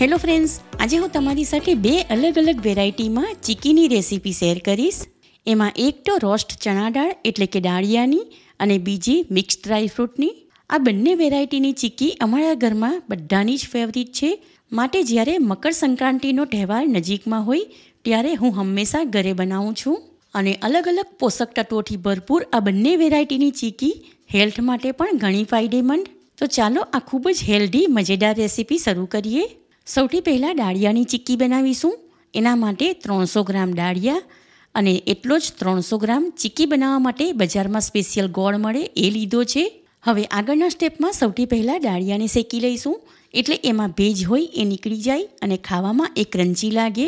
hello friends આજે હું તમારી સાથે બે અલગ અલગ વેરાયટીમાં ચીકીની રેસીપી શેર કરીશ એમાં એક તો રોસ્ટ ચણા દાળ એટલે કે દાળિયાની અને બીજી મિક્સ ડ્રાય ફ્રૂટની આ બંને વેરાયટીની ચીકી અમારા ઘરમાં બધાની જ ફેવરિટ છે માટે જ્યારે મકર સંક્રાંતિનો તહેવાર નજીકમાં હોય ત્યારે હું હંમેશા ઘરે બનાવું છું અને અલગ અલગ પોષક તત્વોથી ભરપૂર આ બંને વેરાયટીની ચીકી હેલ્થ માટે પણ ઘણી ફાયદેમંદ તો ચાલો આ ખૂબ જ હેલ્ધી મજેદાર રેસીપી શરૂ કરીએ સૌથી પહેલાં દાળિયાની ચીક્કી બનાવીશું એના માટે ત્રણસો ગ્રામ દાળિયા અને એટલો જ ત્રણસો ગ્રામ ચીક્કી બનાવવા માટે બજારમાં સ્પેશિયલ ગોળ મળે એ લીધો છે હવે આગળના સ્ટેપમાં સૌથી પહેલાં દાળિયાને શેકી લઈશું એટલે એમાં ભેજ હોય એ નીકળી જાય અને ખાવામાં એ ક્રંચી લાગે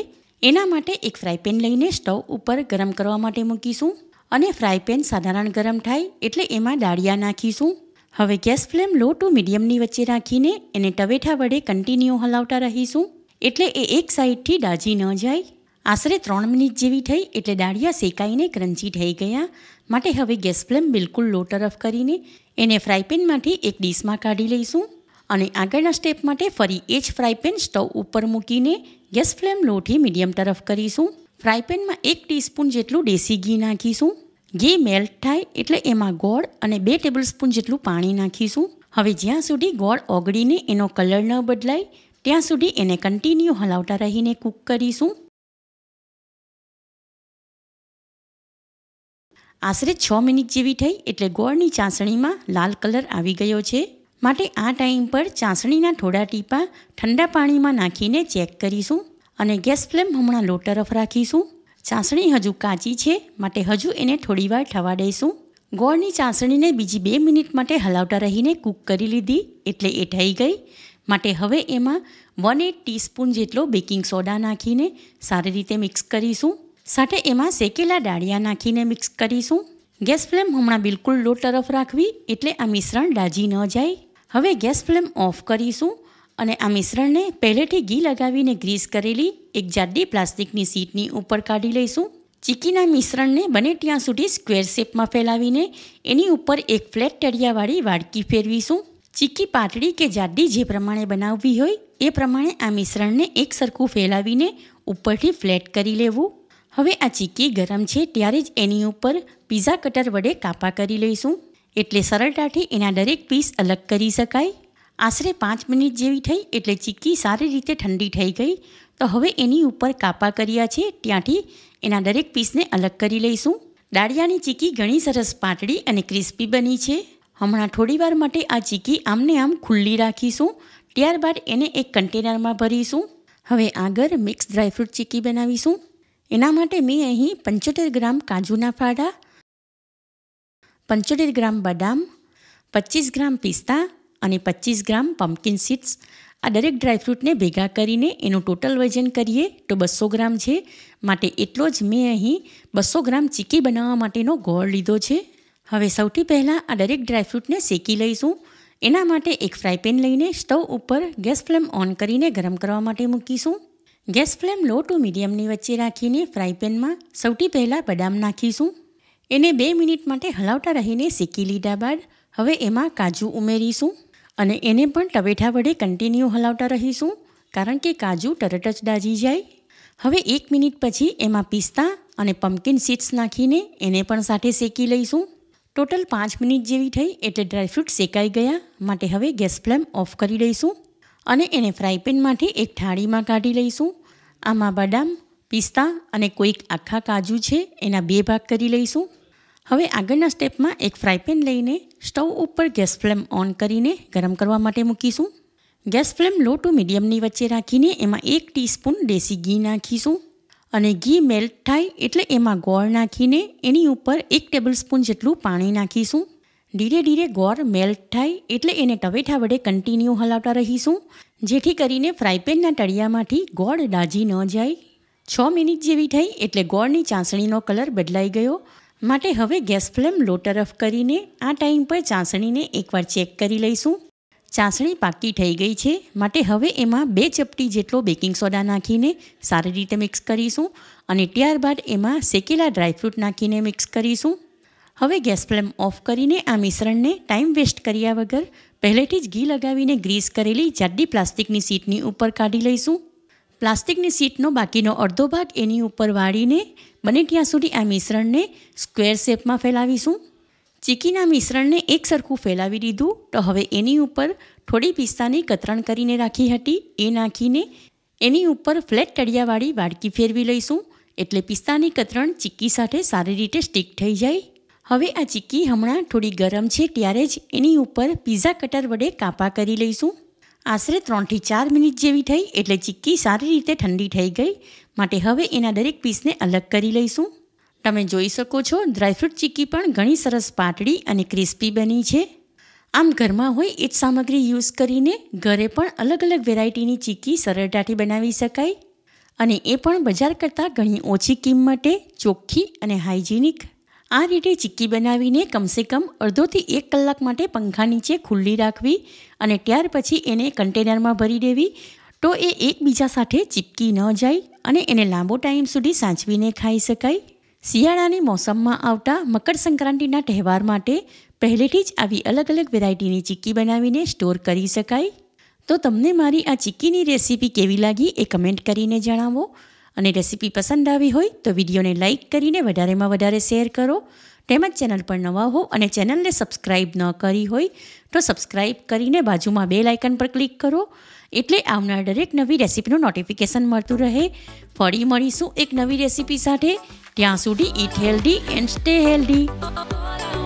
એના માટે એક ફ્રાયપેન લઈને સ્ટવ ઉપર ગરમ કરવા માટે મૂકીશું અને ફ્રાયપેન સાધારણ ગરમ થાય એટલે એમાં દાળિયા નાખીશું હવે ગેસ ફ્લેમ લો ટુ મીડિયમની વચ્ચે રાખીને એને ટવેઠા વડે કન્ટિન્યુ હલાવતા રહીશું એટલે એ એક સાઈડથી દાજી ન જાય આશરે ત્રણ મિનિટ જેવી થઈ એટલે દાળિયા શેકાઈને ક્રંચી થઈ ગયા માટે હવે ગેસ ફ્લેમ બિલકુલ લો તરફ કરીને એને ફ્રાયપેનમાંથી એક ડીશમાં કાઢી લઈશું અને આગળના સ્ટેપ માટે ફરી એ જ ફ્રાયપેન સ્ટવ ઉપર મૂકીને ગેસ ફ્લેમ લોથી મીડિયમ તરફ કરીશું ફ્રાયપેનમાં એક ટીસ્પૂન જેટલું દેશી ઘી નાખીશું ઘી મેલ્ટ થાય એટલે એમાં ગોળ અને બે ટેબલસ્પૂન જેટલું પાણી નાખીશું હવે જ્યાં સુધી ગોળ ઓગળીને એનો કલર ન બદલાય ત્યાં સુધી એને કન્ટિન્યુ હલાવતા રહીને કૂક કરીશું આશરે છ મિનિટ જેવી થઈ એટલે ગોળની ચાસણીમાં લાલ કલર આવી ગયો છે માટે આ ટાઈમ પર ચાસણીના થોડા ટીપા ઠંડા પાણીમાં નાખીને ચેક કરીશું અને ગેસ ફ્લેમ હમણાં લો તરફ રાખીશું ચાસણી હજુ કાચી છે માટે હજુ એને થોડીવાર થવા દઈશું ગોળની ચાસણીને બીજી બે મિનિટ માટે હલાવતા રહીને કૂક કરી લીધી એટલે એ થઈ ગઈ માટે હવે એમાં વન એટ ટીસ્પૂન જેટલો બેકિંગ સોડા નાખીને સારી રીતે મિક્સ કરીશું સાથે એમાં શેકેલા ડાળિયા નાખીને મિક્સ કરીશું ગેસ ફ્લેમ હમણાં બિલકુલ લો તરફ રાખવી એટલે આ મિશ્રણ દાજી ન જાય હવે ગેસ ફ્લેમ ઓફ કરીશું અને આ મિશ્રણને પહેલેથી ઘી લગાવીને ગ્રીસ કરેલી એક જાડી પ્લાસ્ટિકની સીટની ઉપર કાઢી લઈશું ચીકીના મિશ્રણને બને ત્યાં સુધી સ્ક્વેર શેપમાં ફેલાવીને એની ઉપર એક ફ્લેટ તળિયાવાળી વાડકી ફેરવીશું ચીકી પાતળી કે જાડી જે પ્રમાણે બનાવવી હોય એ પ્રમાણે આ મિશ્રણને એક સરખું ફેલાવીને ઉપરથી ફ્લેટ કરી લેવું હવે આ ચીકી ગરમ છે ત્યારે જ એની ઉપર પીઝા કટર વડે કાપા કરી લઈશું એટલે સરળતાથી એના દરેક પીસ અલગ કરી શકાય આશરે પાંચ મિનિટ જેવી થઈ એટલે ચીક્કી સારી રીતે ઠંડી થઈ ગઈ તો હવે એની ઉપર કાપા કર્યા છે ત્યાંથી એના દરેક પીસને અલગ કરી લઈશું દાળિયાની ચીકી ઘણી સરસ પાતળી અને ક્રિસ્પી બની છે હમણાં થોડીવાર માટે આ ચીકી આમને આમ ખુલ્લી રાખીશું ત્યારબાદ એને એક કન્ટેનરમાં ભરીશું હવે આગળ મિક્સ ડ્રાયફ્રૂટ ચીકી બનાવીશું એના માટે મેં અહીં પંચોતેર ગ્રામ કાજુના ફાડા પંચોતેર ગ્રામ બદામ પચીસ ગ્રામ પિસ્તા અને પચીસ ગ્રામ પમ્કિન સીડ્સ આ દરેક ડ્રાયફ્રૂટને ભેગા કરીને એનું ટોટલ વજન કરીએ તો બસો ગ્રામ છે માટે એટલો જ મેં અહીં બસો ગ્રામ ચીકી બનાવવા માટેનો ગોળ લીધો છે હવે સૌથી પહેલાં આ દરેક ડ્રાયફ્રૂટને શેકી લઈશું એના માટે એક ફ્રાયપેન લઈને સ્ટવ ઉપર ગેસ ફ્લેમ ઓન કરીને ગરમ કરવા માટે મૂકીશું ગેસ ફ્લેમ લો ટુ મીડિયમની વચ્ચે રાખીને ફ્રાયપેનમાં સૌથી પહેલાં બદામ નાખીશું એને બે મિનિટ માટે હલાવતા રહીને શેકી લીધા બાદ હવે એમાં કાજુ ઉમેરીશું અને એને પણ તવેઠા વડે કન્ટિન્યુ હલાવતા રહીશું કારણ કે કાજુ તરત જ દાજી જાય હવે એક મિનિટ પછી એમાં પિસ્તા અને પમ્પકિન સીડ્સ નાખીને એને પણ સાથે શેકી લઈશું ટોટલ પાંચ મિનિટ જેવી થઈ એટલે ડ્રાયફ્રૂટ શેકાઈ ગયા માટે હવે ગેસ ફ્લેમ ઓફ કરી દઈશું અને એને ફ્રાય પેનમાંથી એક થાળીમાં કાઢી લઈશું આમાં બદામ પિસ્તા અને કોઈક આખા કાજુ છે એના બે ભાગ કરી લઈશું હવે આગળના સ્ટેપમાં એક ફ્રાયપેન લઈને સ્ટવ ઉપર ગેસ ફ્લેમ ઓન કરીને ગરમ કરવા માટે મૂકીશું ગેસ ફ્લેમ લો ટુ મીડિયમની વચ્ચે રાખીને એમાં એક ટીસ્પૂન દેશી ઘી નાખીશું અને ઘી મેલ્ટ થાય એટલે એમાં ગોળ નાખીને એની ઉપર એક ટેબલસ્પૂન જેટલું પાણી નાખીશું ધીરે ધીરે ગોળ મેલ્ટ થાય એટલે એને ટવેઠા વડે કન્ટિન્યુ હલાવતા રહીશું જેથી કરીને ફ્રાયપેનના તળિયામાંથી ગોળ દાજી ન જાય છ મિનિટ જેવી થઈ એટલે ગોળની ચાસણીનો કલર બદલાઈ ગયો માટે હવે ગેસ ફ્લેમ લો તરફ કરીને આ ટાઈમ પર ચાસણીને એકવાર ચેક કરી લઈશું ચાસણી પાકી થઈ ગઈ છે માટે હવે એમાં બે ચપટી જેટલો બેકિંગ સોડા નાખીને સારી રીતે મિક્સ કરીશું અને ત્યારબાદ એમાં શેકેલા ડ્રાયફ્રૂટ નાખીને મિક્સ કરીશું હવે ગેસ ફ્લેમ ઓફ કરીને આ મિશ્રણને ટાઈમ વેસ્ટ કર્યા વગર પહેલેથી જ ઘી લગાવીને ગ્રીસ કરેલી જાડી પ્લાસ્ટિકની સીટની ઉપર કાઢી લઈશું પ્લાસ્ટિકની સીટનો બાકીનો અડધો ભાગ એની ઉપર વાળીને બને ત્યાં સુધી આ મિશ્રણને સ્ક્વેર શેપમાં ફેલાવીશું ચીકીના મિશ્રણને એક સરખું ફેલાવી દીધું તો હવે એની ઉપર થોડી પિસ્તાની કતરણ કરીને રાખી હતી એ નાખીને એની ઉપર ફ્લેટ તળિયાવાળી વાડકી ફેરવી લઈશું એટલે પિસ્તાની કતરણ ચીક્કી સાથે સારી રીતે સ્ટીક થઈ જાય હવે આ ચીક્કી હમણાં થોડી ગરમ છે ત્યારે જ એની ઉપર પીઝા કટર વડે કાપા કરી લઈશું આશરે ત્રણથી ચાર મિનિટ જેવી થઈ એટલે ચીક્કી સારી રીતે ઠંડી થઈ ગઈ માટે હવે એના દરેક પીસને અલગ કરી લઈશું તમે જોઈ શકો છો ડ્રાયફ્રૂટ ચીકી પણ ઘણી સરસ પાતળી અને ક્રિસ્પી બની છે આમ ઘરમાં હોય એ જ સામગ્રી યુઝ કરીને ઘરે પણ અલગ અલગ વેરાયટીની ચીકી સરળતાથી બનાવી શકાય અને એ પણ બજાર કરતાં ઘણી ઓછી કિંમતે ચોખ્ખી અને હાઇજેનિક આ રીતે ચીક્કી બનાવીને કમસે કમ અડધોથી એક કલાક માટે પંખા નીચે ખુલ્લી રાખવી અને ત્યાર પછી એને કન્ટેનરમાં ભરી દેવી તો એ એકબીજા સાથે ચીપકી ન જાય અને એને લાંબો ટાઈમ સુધી સાચવીને ખાઈ શકાય શિયાળાની મોસમમાં આવતા મકર સંક્રાંતિના તહેવાર માટે પહેલેથી જ આવી અલગ અલગ વેરાયટીની ચીક્કી બનાવીને સ્ટોર કરી શકાય તો તમને મારી આ ચીક્કીની રેસીપી કેવી લાગી એ કમેન્ટ કરીને જણાવો અને રેસીપી પસંદ આવી હોય તો વિડીયોને લાઇક કરીને વધારેમાં વધારે શેર કરો તેમજ ચેનલ પર નવા હો અને ચેનલને સબસ્ક્રાઈબ ન કરી હોય તો સબસ્ક્રાઇબ કરીને બાજુમાં બેલ આઇકન પર ક્લિક કરો એટલે આવનાર દરેક નવી રેસીપીનું નોટિફિકેશન મળતું રહે ફરી મળીશું એક નવી રેસીપી સાથે ત્યાં સુધી eat healthy and stay healthy